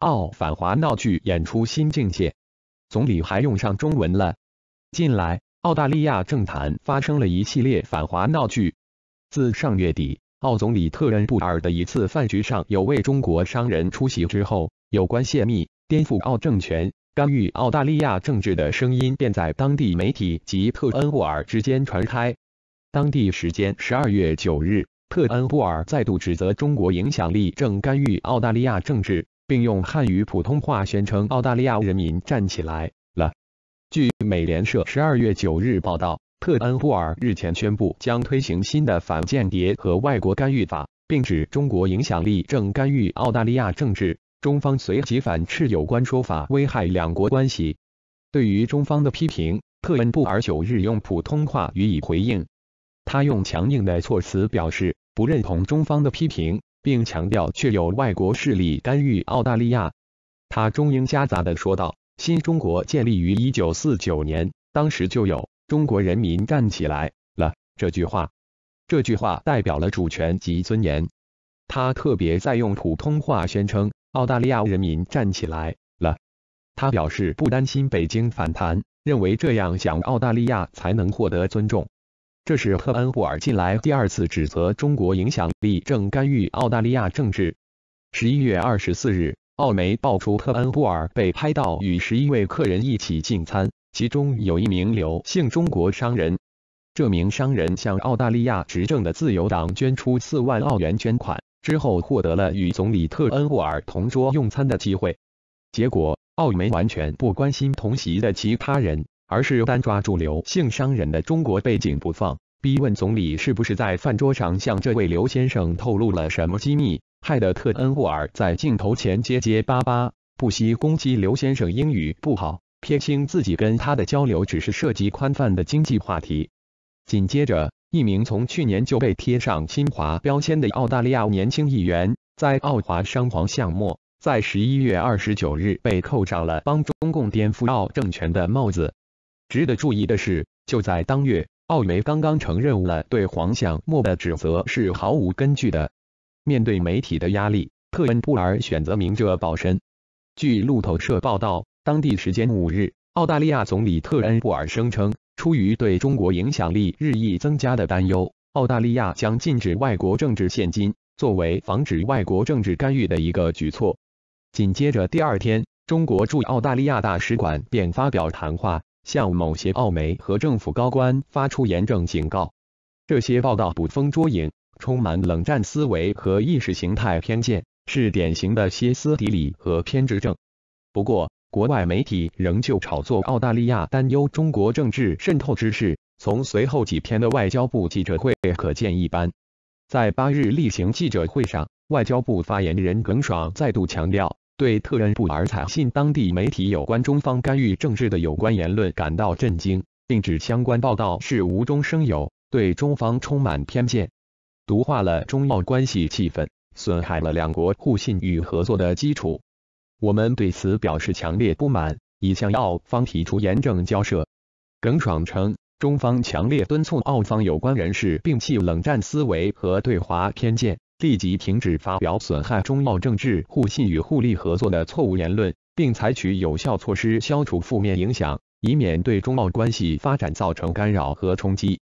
澳反华闹剧演出新境界，总理还用上中文了。近来，澳大利亚政坛发生了一系列反华闹剧。自上月底，澳总理特恩布尔的一次饭局上有位中国商人出席之后，有关泄密颠覆澳政权、干预澳大利亚政治的声音便在当地媒体及特恩布尔之间传开。当地时间十二月九日，特恩布尔再度指责中国影响力正干预澳大利亚政治。并用汉语普通话宣称：“澳大利亚人民站起来了。”据美联社十二月九日报道，特恩布尔日前宣布将推行新的反间谍和外国干预法，并指中国影响力正干预澳大利亚政治。中方随即反斥有关说法危害两国关系。对于中方的批评，特恩布尔九日用普通话予以回应，他用强硬的措辞表示不认同中方的批评。并强调确有外国势力干预澳大利亚，他中英夹杂地说道：“新中国建立于一九四九年，当时就有中国人民站起来了这句话，这句话代表了主权及尊严。”他特别在用普通话宣称：“澳大利亚人民站起来了。”他表示不担心北京反弹，认为这样讲澳大利亚才能获得尊重。这是特恩布尔近来第二次指责中国影响力正干预澳大利亚政治。十一月二十四日，澳媒爆出特恩布尔被拍到与十一位客人一起进餐，其中有一名刘姓中国商人。这名商人向澳大利亚执政的自由党捐出四万澳元捐款之后，获得了与总理特恩布尔同桌用餐的机会。结果，澳媒完全不关心同席的其他人。而是单抓住刘姓商人的中国背景不放，逼问总理是不是在饭桌上向这位刘先生透露了什么机密，害得特恩霍尔在镜头前结结巴巴，不惜攻击刘先生英语不好，撇清自己跟他的交流只是涉及宽泛的经济话题。紧接着，一名从去年就被贴上“侵华”标签的澳大利亚年轻议员，在澳华商皇项目，在十一月二十九日被扣上了帮中共颠覆澳政权的帽子。值得注意的是，就在当月，奥梅刚刚承认，了对黄向莫的指责是毫无根据的。面对媒体的压力，特恩布尔选择明哲保身。据路透社报道，当地时间五日，澳大利亚总理特恩布尔声称，出于对中国影响力日益增加的担忧，澳大利亚将禁止外国政治现金，作为防止外国政治干预的一个举措。紧接着第二天，中国驻澳大利亚大使馆便发表谈话。向某些澳媒和政府高官发出严正警告：这些报道捕风捉影，充满冷战思维和意识形态偏见，是典型的歇斯底里和偏执症。不过，国外媒体仍旧炒作澳大利亚担忧中国政治渗透之事，从随后几天的外交部记者会可见一斑。在八日例行记者会上，外交部发言人耿爽再度强调。对特任布尔采信当地媒体有关中方干预政治的有关言论感到震惊，并指相关报道是无中生有，对中方充满偏见，毒化了中澳关系气氛，损害了两国互信与合作的基础。我们对此表示强烈不满，已向澳方提出严正交涉。耿爽称，中方强烈敦促澳方有关人士摒弃冷战思维和对华偏见。立即停止发表损害中澳政治互信与互利合作的错误言论，并采取有效措施消除负面影响，以免对中澳关系发展造成干扰和冲击。